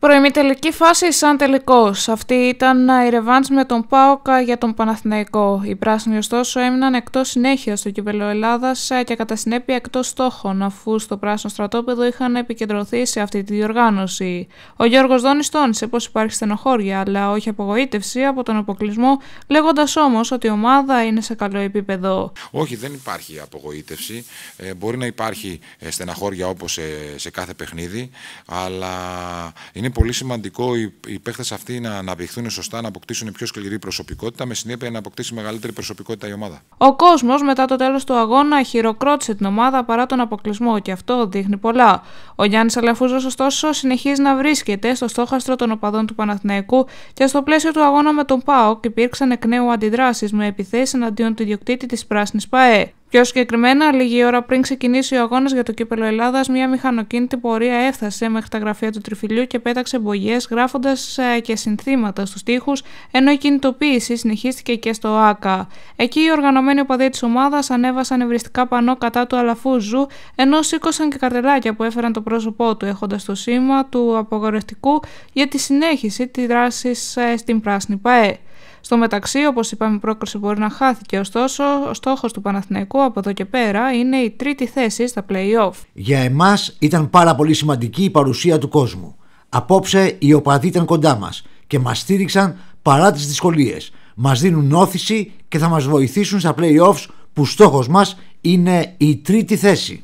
Προημιτελική φάση σαν τελικός. Αυτή ήταν η ρεβάντ με τον Πάοκα για τον Παναθηναϊκό. Οι πράσινοι, ωστόσο, έμειναν εκτός συνέχεια στο κύπελο Ελλάδας και κατά συνέπεια εκτός στόχων, αφού στο πράσινο στρατόπεδο είχαν επικεντρωθεί σε αυτή τη διοργάνωση. Ο Γιώργος Δόνη τόνισε πω υπάρχει στενοχώρια, αλλά όχι απογοήτευση από τον αποκλεισμό, λέγοντας όμως ότι η ομάδα είναι σε καλό επίπεδο. Όχι, δεν υπάρχει απογοήτευση. Ε, μπορεί να υπάρχει ε, στεναχώρια όπως σε, κάθε παιχνίδι, αλλά είναι είναι πολύ σημαντικό οι, οι παίχτες αυτοί να αναπτυχθούν σωστά, να αποκτήσουν πιο σκληρή προσωπικότητα, με συνέπεια να αποκτήσει μεγαλύτερη προσωπικότητα η ομάδα. Ο κόσμος μετά το τέλος του αγώνα χειροκρότησε την ομάδα παρά τον αποκλεισμό και αυτό δείχνει πολλά. Ο Γιάννης Αλαφούζος, ωστόσο, συνεχίζει να βρίσκεται στο στόχαστρο των οπαδών του Παναθηναϊκού και στο πλαίσιο του αγώνα με τον ΠΑΟΚ υπήρξαν εκ νέου αντιδράσεις με επιθέσεις εναντίον του ιδιοκτήτη της Πράσινης ΠΑΕ. Πιο συγκεκριμένα, λίγη ώρα πριν ξεκινήσει ο αγώνας για το κύπελο Ελλάδας, μια μηχανοκίνητη πορεία έφτασε μέχρι τα γραφεία του Τριφυλιού και πέταξε μπογιές, γράφοντας ε, και συνθήματα στους τοίχους, ενώ η κινητοποίηση συνεχίστηκε και στο ΑΚΑ. Εκεί οι οργανωμένοι οπαδοί της ομάδας ανέβασαν ευριστικά πανό κατά του Αλαφούζου, ενώ σήκωσαν και καρτελάκια που έφεραν το πρόσωπό του, έχοντας το σήμα του απογορευτικού για τη συνέχιση της δράσης ε, στην Πράσινη ΠΑΕ. Στο μεταξύ, όπως είπαμε, η πρόκριση μπορεί να χάθηκε. Ωστόσο, ο στόχος του Παναθηναϊκού από εδώ και πέρα είναι η τρίτη θέση στα playoff. Για εμάς ήταν πάρα πολύ σημαντική η παρουσία του κόσμου. Απόψε οι οπαδοί ήταν κοντά μας και μας στήριξαν παρά τις δυσκολίες. Μας δίνουν όθηση και θα μας βοηθήσουν στα playoffs που στόχος μας είναι η τρίτη θέση.